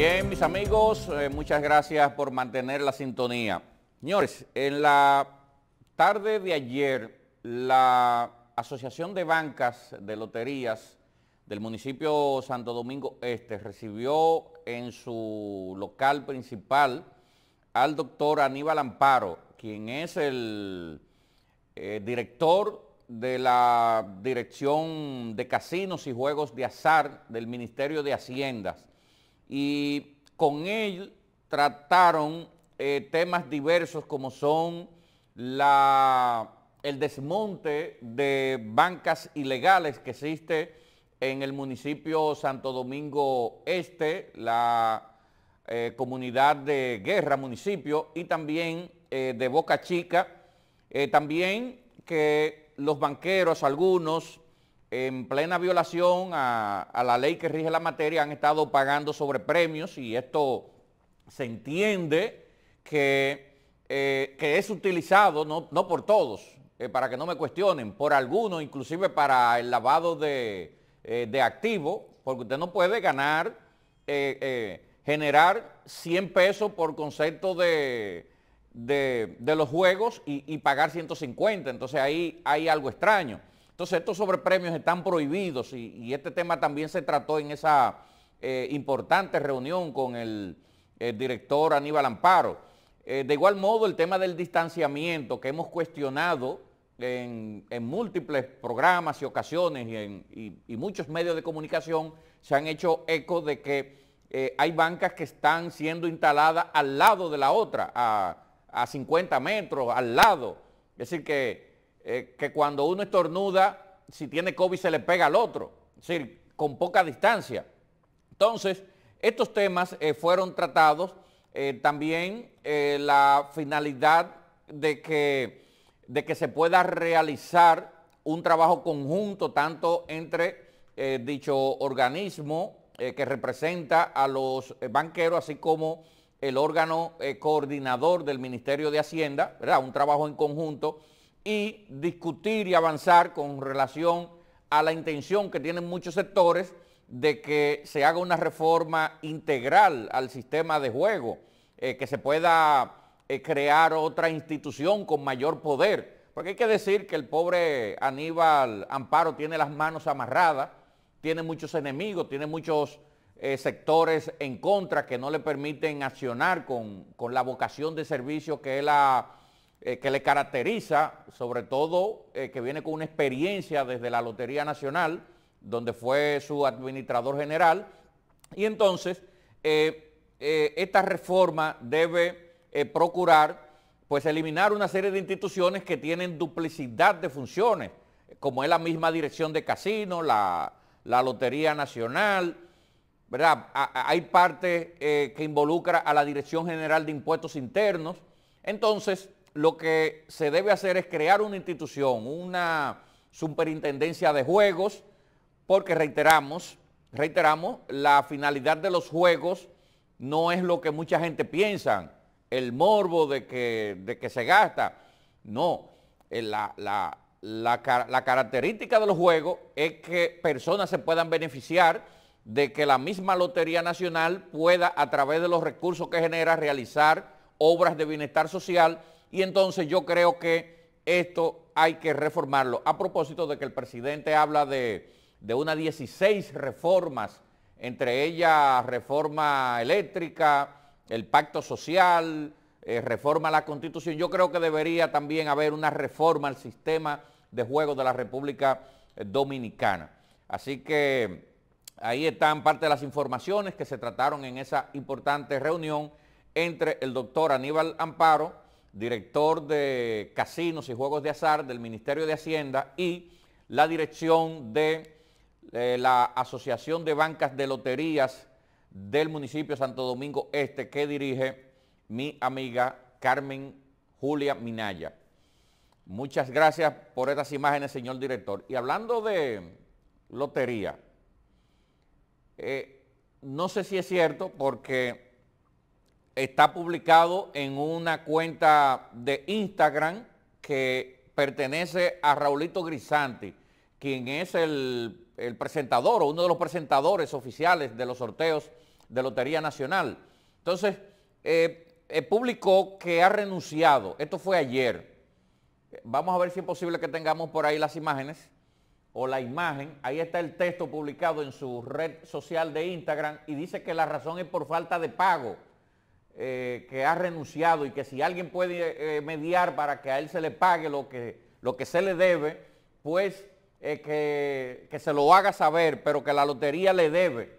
Bien, mis amigos, eh, muchas gracias por mantener la sintonía. Señores, en la tarde de ayer, la Asociación de Bancas de Loterías del municipio Santo Domingo Este recibió en su local principal al doctor Aníbal Amparo, quien es el eh, director de la Dirección de Casinos y Juegos de Azar del Ministerio de Haciendas y con él trataron eh, temas diversos como son el desmonte de bancas ilegales que existe en el municipio Santo Domingo Este, la eh, comunidad de Guerra, municipio, y también eh, de Boca Chica. también que los banqueros, algunos, en plena violación a, la ley que rige la materia, han estado pagando sobre premios y esto se entiende que, eh, es utilizado, no, por todos, eh, para que no me cuestionen, por algunos, inclusive para el lavado de, eh, activos, porque usted no puede ganar, generar 100 pesos por concepto de, los juegos y, y, pagar 150, entonces ahí hay algo extraño. Entonces estos sobrepremios están prohibidos y, este tema también se trató en esa eh, importante reunión con el, director Aníbal Amparo. Eh, de igual modo el tema del distanciamiento que hemos cuestionado en, múltiples programas y ocasiones y, muchos medios de comunicación se han hecho eco de que eh, hay bancas que están siendo instaladas al lado de la otra, a, a, 50 metros, al lado. Es decir, que eh, que cuando uno estornuda, si tiene COVID se le pega al otro, es decir, con poca distancia. Entonces, estos temas eh, fueron tratados, eh, también la finalidad de que, de que se pueda realizar un trabajo conjunto tanto entre dicho organismo que representa a los banqueros, así como el órgano coordinador del Ministerio de Hacienda, ¿verdad? un trabajo en conjunto y discutir y avanzar con relación a la intención que tienen muchos sectores de que se haga una reforma integral al sistema de juego, eh, que se pueda eh, crear otra institución con mayor poder. Porque hay que decir que el pobre Aníbal Amparo tiene las manos amarradas, tiene muchos enemigos, tiene muchos eh, sectores en contra que no le permiten accionar con, con la vocación de servicio que él ha eh, que le caracteriza, sobre todo eh, que viene con una experiencia desde la Lotería Nacional, donde fue su administrador general. Y entonces, eh, esta reforma debe procurar pues eliminar una serie de instituciones que tienen duplicidad de funciones, como es la misma dirección de casino, la, Lotería Nacional, ¿verdad? hay parte que involucra a la Dirección General de Impuestos Internos. Entonces, lo que se debe hacer es crear una institución, una superintendencia de juegos, porque reiteramos, reiteramos, la finalidad de los juegos no es lo que mucha gente piensa, el morbo de que, se gasta. No, eh, la, la característica de los juegos es que personas se puedan beneficiar de que la misma Lotería Nacional pueda, a través de los recursos que genera, realizar obras de bienestar social y entonces yo creo que esto hay que reformarlo. A propósito de que el presidente habla de, unas 16 reformas, entre ellas reforma eléctrica, el pacto social, eh, reforma a la constitución, yo creo que debería también haber una reforma al sistema de juego de la República Dominicana. Así que ahí están parte de las informaciones que se trataron en esa importante reunión entre el doctor Aníbal Amparo, director de casinos y juegos de azar del Ministerio de Hacienda y la dirección de eh, la Asociación de Bancas de Loterías del municipio Santo Domingo Este que dirige mi amiga Carmen Julia Minaya. Muchas gracias por estas imágenes, señor director. Y hablando de lotería, eh, no sé si es cierto porque está publicado en una cuenta de Instagram que pertenece a Raulito Grisanti, quien es el, presentador o uno de los presentadores oficiales de los sorteos de Lotería Nacional. Entonces, eh, eh, publicó que ha renunciado. Esto fue ayer. Vamos a ver si es posible que tengamos por ahí las imágenes o la imagen. Ahí está el texto publicado en su red social de Instagram y dice que la razón es por falta de pago eh, que ha renunciado y que si alguien puede eh, mediar para que a él se le pague lo que, lo que se le debe, pues eh, que, se lo haga saber, pero que la lotería le debe.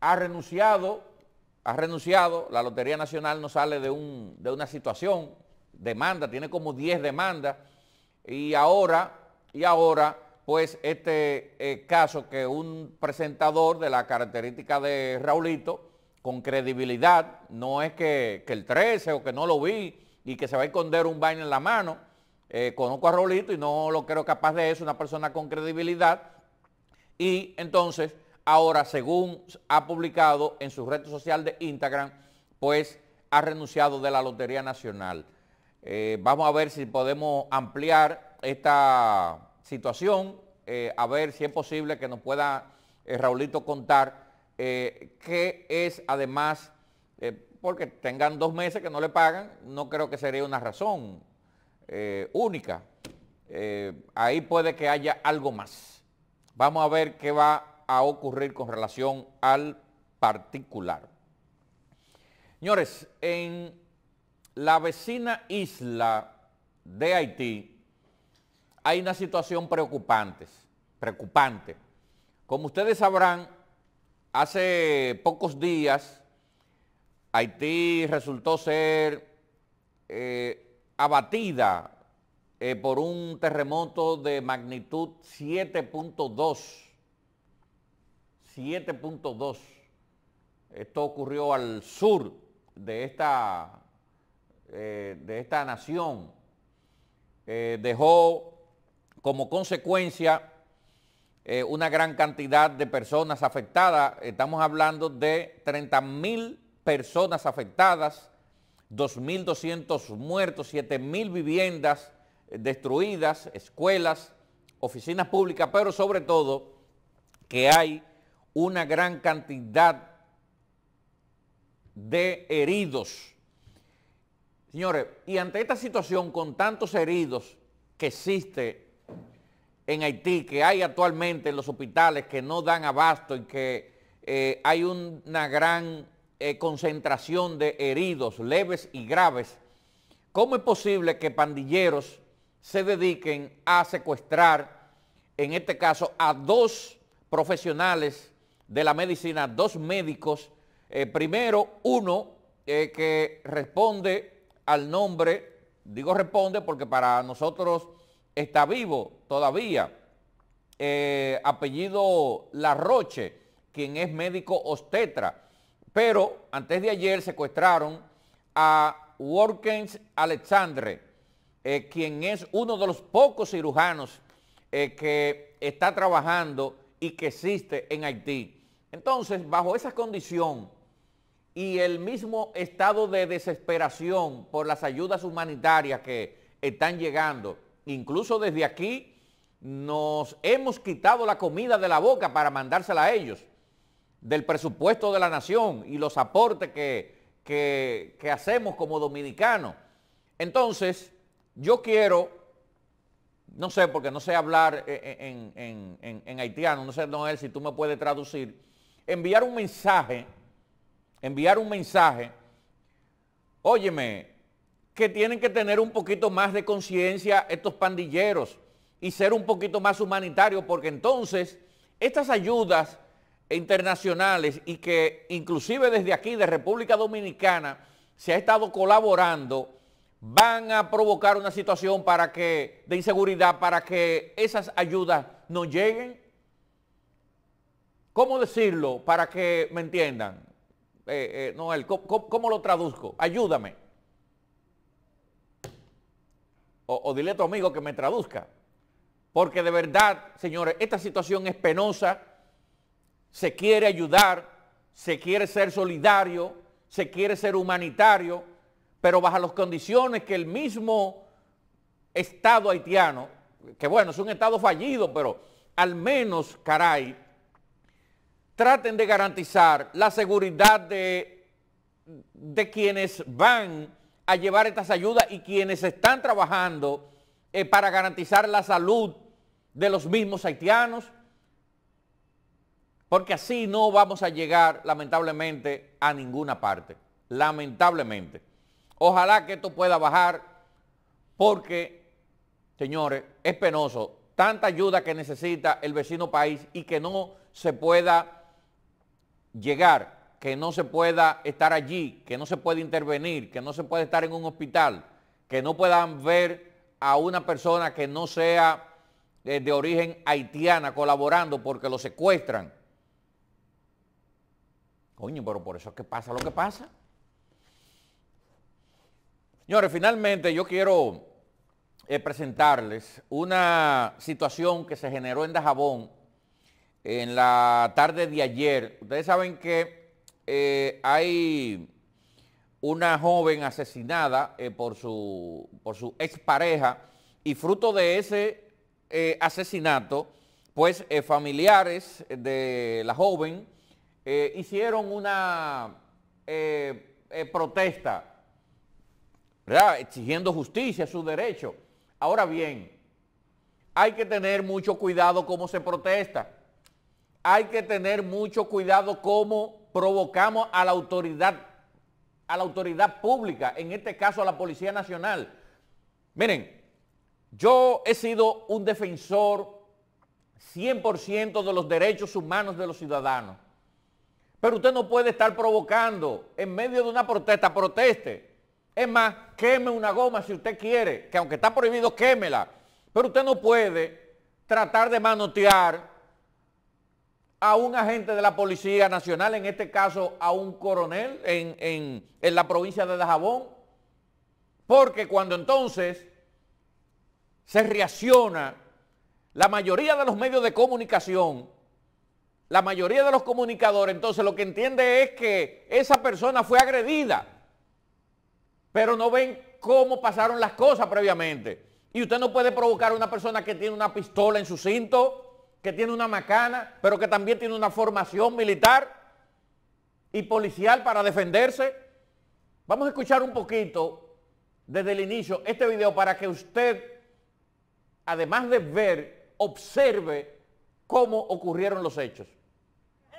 Ha renunciado, ha renunciado, la Lotería Nacional no sale de, de una situación, demanda, tiene como 10 demandas, y ahora, y ahora, pues este caso que un presentador de la característica de Raulito, con credibilidad, no es que, el 13 o que no lo vi y que se va a esconder un baile en la mano. Eh, conozco a Raulito y no lo creo capaz de eso, una persona con credibilidad. Y entonces, ahora, según ha publicado en su red social de Instagram, pues ha renunciado de la Lotería Nacional. Eh, vamos a ver si podemos ampliar esta situación, eh, a ver si es posible que nos pueda Raulito contar eh, que es además, eh, porque tengan dos meses que no le pagan, no creo que sería una razón eh, única. ahí puede que haya algo más. Vamos a ver qué va a ocurrir con relación al particular. Señores, en la vecina isla de Haití hay una situación preocupante, preocupante. Como ustedes sabrán, Hace pocos días, Haití resultó ser eh, abatida eh, por un terremoto de magnitud 7.2. 7.2. Esto ocurrió al sur de esta, eh, de esta nación. dejó como consecuencia eh, una gran cantidad de personas afectadas. Estamos hablando de 30.000 personas afectadas, 2.200 muertos, 7.000 viviendas eh, destruidas, escuelas, oficinas públicas, pero sobre todo que hay una gran cantidad de heridos. Señores, y ante esta situación con tantos heridos que existe en Haití que hay actualmente en los hospitales que no dan abasto y que eh, hay una gran eh, concentración de heridos leves y graves, ¿cómo es posible que pandilleros se dediquen a secuestrar, en este caso, a dos profesionales de la medicina, dos médicos? Eh, primero, uno que responde al nombre, digo responde porque para nosotros está vivo todavía. Eh, apellido Larroche, quien es médico obstetra. Pero antes de ayer secuestraron a Workens Alexandre, eh, quien es uno de los pocos cirujanos eh, que está trabajando y que existe en Haití. Entonces, bajo esa condición y el mismo estado de desesperación por las ayudas humanitarias que están llegando, Incluso desde aquí nos hemos quitado la comida de la boca para mandársela a ellos, del presupuesto de la nación y los aportes que, hacemos como dominicanos. Entonces, yo quiero, no sé, porque no sé hablar e, e, en, en haitiano, no sé, Noel, si tú me puedes traducir, enviar un mensaje, enviar un mensaje, óyeme, que tienen que tener un poquito más de conciencia estos pandilleros y ser un poquito más humanitarios, porque entonces estas ayudas internacionales y que inclusive desde aquí, de República Dominicana, se ha estado colaborando, van a provocar una situación para que, de inseguridad para que esas ayudas no lleguen. ¿Cómo decirlo para que me entiendan? Eh, eh, Noel, ¿cómo, lo traduzco? Ayúdame o, dile a tu amigo que me traduzca. Porque de verdad, señores, esta situación es penosa, se quiere ayudar, se quiere ser solidario, se quiere ser humanitario, pero bajo las condiciones que el mismo Estado haitiano, que bueno, es un Estado fallido, pero al menos, caray, traten de garantizar la seguridad de, de quienes van a llevar estas ayudas y quienes están trabajando eh, para garantizar la salud de los mismos haitianos, porque así no vamos a llegar lamentablemente a ninguna parte, lamentablemente. Ojalá que esto pueda bajar porque, señores, es penoso tanta ayuda que necesita el vecino país y que no se pueda llegar que no se pueda estar allí, que no se puede intervenir, que no se puede estar en un hospital, que no puedan ver a una persona que no sea eh, de, origen haitiana colaborando porque lo secuestran. Coño, pero por eso es que pasa lo que pasa. Señores, finalmente yo quiero eh, presentarles una situación que se generó en Dajabón en la tarde de ayer. Ustedes saben que eh, hay una joven asesinada eh, por, su, expareja y fruto de ese eh, asesinato, pues familiares de la joven hicieron una protesta, ¿verdad? exigiendo justicia, su derecho. Ahora bien, hay que tener mucho cuidado cómo se protesta, hay que tener mucho cuidado cómo provocamos a la autoridad, a la autoridad pública, en este caso a la Policía Nacional. Miren, yo he sido un defensor 100% de los derechos humanos de los ciudadanos. Pero usted no puede estar provocando en medio de una protesta, proteste. Es más, queme una goma si usted quiere, que aunque está prohibido, quémela. Pero usted no puede tratar de manotear a un agente de la Policía Nacional, en este caso a un coronel en, la provincia de Dajabón, porque cuando entonces se reacciona la mayoría de los medios de comunicación, la mayoría de los comunicadores, entonces lo que entiende es que esa persona fue agredida, pero no ven cómo pasaron las cosas previamente. Y usted no puede provocar a una persona que tiene una pistola en su cinto, que tiene una macana, pero que también tiene una formación militar y policial para defenderse. Vamos a escuchar un poquito desde el inicio este video para que usted, además de ver, observe cómo ocurrieron los hechos. ¡Eh,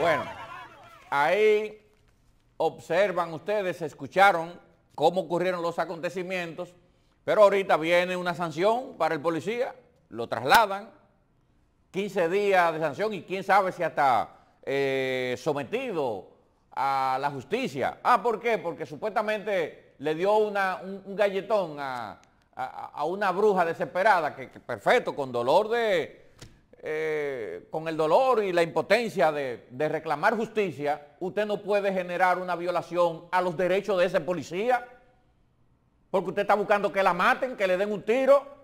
Bueno, ahí observan ustedes, escucharon cómo ocurrieron los acontecimientos, pero ahorita viene una sanción para el policía, lo trasladan, 15 días de sanción y quién sabe si hasta eh, sometido a la justicia. Ah, ¿por qué? Porque supuestamente le dio un, galletón a, una bruja desesperada, que perfecto, con dolor de, eh, con el dolor y la impotencia de, de reclamar justicia, usted no puede generar una violación a los derechos de ese policía, porque usted está buscando que la maten, que le den un tiro.